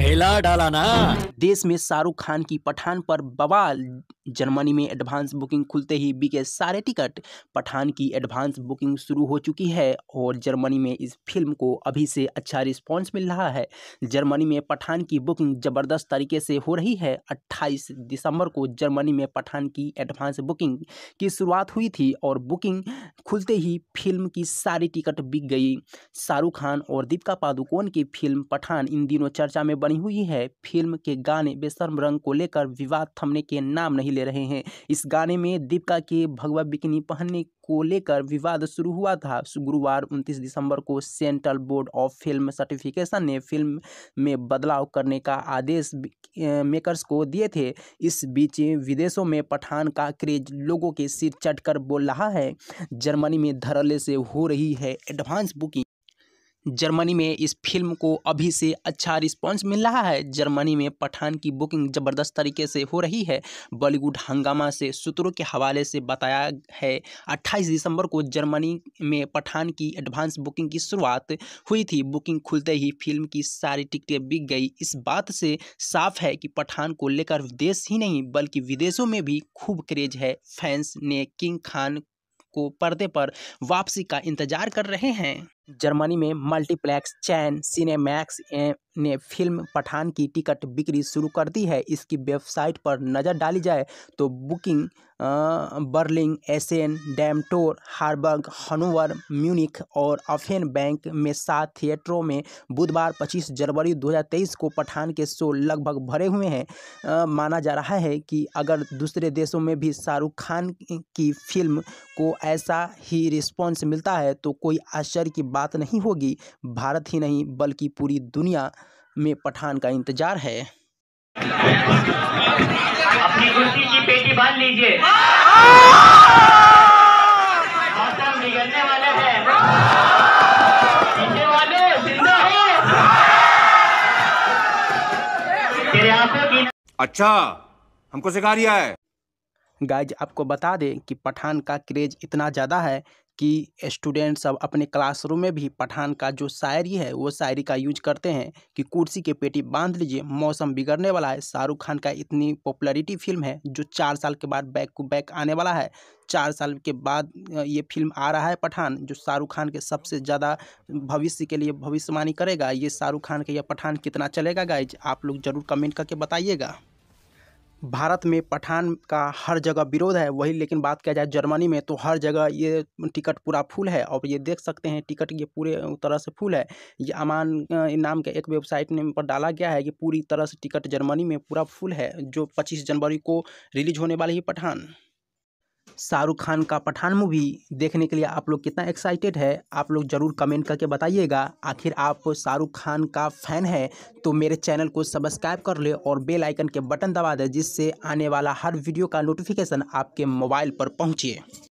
हिला डाला ना देश में शाहरुख खान की पठान पर बवाल जर्मनी में एडवांस बुकिंग खुलते ही बिके सारे टिकट पठान की एडवांस बुकिंग शुरू हो चुकी है और जर्मनी में इस फिल्म को अभी से अच्छा रिस्पांस मिल रहा है जर्मनी में पठान की बुकिंग ज़बरदस्त तरीके से हो रही है 28 दिसंबर को जर्मनी में पठान की एडवांस बुकिंग की शुरुआत हुई थी और बुकिंग खुलते ही फिल्म की सारी टिकट बिक गई शाहरुख खान और दीपिका पादुकोण की फिल्म पठान इन दिनों चर्चा में बनी हुई है फिल्म के गाने बेसर्म रंग को लेकर विवाद थमने के नाम नहीं ले रहे हैं इस गाने में दीपिका के भगवा बिकनी पहनने को लेकर विवाद शुरू हुआ था गुरुवार 29 दिसंबर को Central Board of Film Certification ने फिल्म में बदलाव करने का आदेश मेकर्स को दिए थे इस बीच विदेशों में पठान का क्रेज लोगों के सिर चढ़कर बोल रहा है जर्मनी में धरले से हो रही है एडवांस बुकिंग जर्मनी में इस फिल्म को अभी से अच्छा रिस्पांस मिल रहा है जर्मनी में पठान की बुकिंग ज़बरदस्त तरीके से हो रही है बॉलीवुड हंगामा से सूत्रों के हवाले से बताया है 28 दिसंबर को जर्मनी में पठान की एडवांस बुकिंग की शुरुआत हुई थी बुकिंग खुलते ही फिल्म की सारी टिकटें बिक गई इस बात से साफ है कि पठान को लेकर देश ही नहीं बल्कि विदेशों में भी खूब क्रेज है फैंस ने किंग खान को पर्दे पर वापसी का इंतजार कर रहे हैं जर्मनी में मल्टीप्लेक्स चैन सिनेमैक्स ने फिल्म पठान की टिकट बिक्री शुरू कर दी है इसकी वेबसाइट पर नज़र डाली जाए तो booking Berlin Essen Dammtor Harburg Hanover Munich और अफेन बैंक में सात थिएटरों में बुधवार 25 जनवरी 2023 को पठान के शो लगभग भरे हुए हैं माना जा रहा है कि अगर दूसरे देशों में भी शाहरुख खान की फिल्म को ऐसा ही रिस्पॉन्स मिलता है तो कोई आश्चर्य की बात नहीं होगी भारत ही नहीं बल्कि पूरी दुनिया में पठान का इंतजार है अपनी की पेटी बांध लीजिए है अच्छा हमको सिखा रिया है गाइज आपको बता दें कि पठान का क्रेज़ इतना ज़्यादा है कि स्टूडेंट सब अपने क्लासरूम में भी पठान का जो शायरी है वो शायरी का यूज करते हैं कि कुर्सी के पेटी बांध लीजिए मौसम बिगड़ने वाला है शाहरुख खान का इतनी पॉपुलैरिटी फिल्म है जो चार साल के बाद बैक टू बैक आने वाला है चार साल के बाद ये फिल्म आ रहा है पठान जो शाहरुख खान के सबसे ज़्यादा भविष्य के लिए भविष्यवाणी करेगा ये शाहरुख खान का यह पठान कितना चलेगा गाइज आप लोग ज़रूर कमेंट करके बताइएगा भारत में पठान का हर जगह विरोध है वही लेकिन बात किया जाए जर्मनी में तो हर जगह ये टिकट पूरा फुल है और ये देख सकते हैं टिकट ये पूरे तरह से फुल है ये अमान नाम के एक वेबसाइट ने पर डाला गया है कि पूरी तरह से टिकट जर्मनी में पूरा फुल है जो पच्चीस जनवरी को रिलीज होने वाली है पठान शाहरुख खान का पठान मूवी देखने के लिए आप लोग कितना एक्साइटेड है आप लोग ज़रूर कमेंट करके बताइएगा आखिर आप शाहरुख खान का फ़ैन है तो मेरे चैनल को सब्सक्राइब कर ले और बेल आइकन के बटन दबा दें जिससे आने वाला हर वीडियो का नोटिफिकेशन आपके मोबाइल पर पहुंचे